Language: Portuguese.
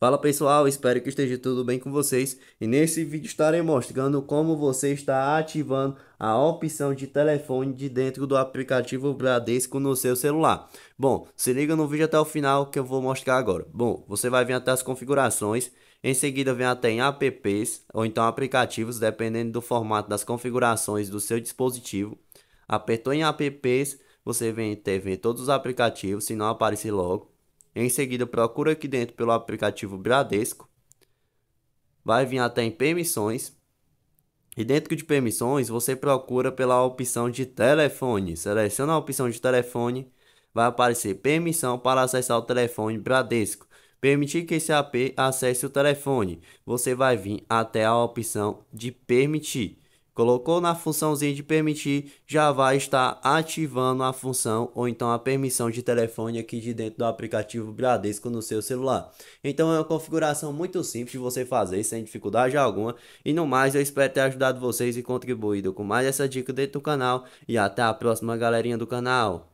Fala pessoal, espero que esteja tudo bem com vocês e nesse vídeo estarei mostrando como você está ativando a opção de telefone de dentro do aplicativo Bradesco no seu celular. Bom, se liga no vídeo até o final que eu vou mostrar agora. Bom, você vai vir até as configurações, em seguida vem até em apps ou então aplicativos, dependendo do formato das configurações do seu dispositivo. Apertou em apps, você vem ter todos os aplicativos, se não aparecer logo. Em seguida, procura aqui dentro pelo aplicativo Bradesco. Vai vir até em permissões. E dentro de permissões, você procura pela opção de telefone. Seleciona a opção de telefone. Vai aparecer permissão para acessar o telefone Bradesco. Permitir que esse AP acesse o telefone. Você vai vir até a opção de permitir colocou na funçãozinha de permitir, já vai estar ativando a função ou então a permissão de telefone aqui de dentro do aplicativo Bradesco no seu celular. Então é uma configuração muito simples de você fazer sem dificuldade alguma. E no mais, eu espero ter ajudado vocês e contribuído com mais essa dica dentro do canal. E até a próxima, galerinha do canal.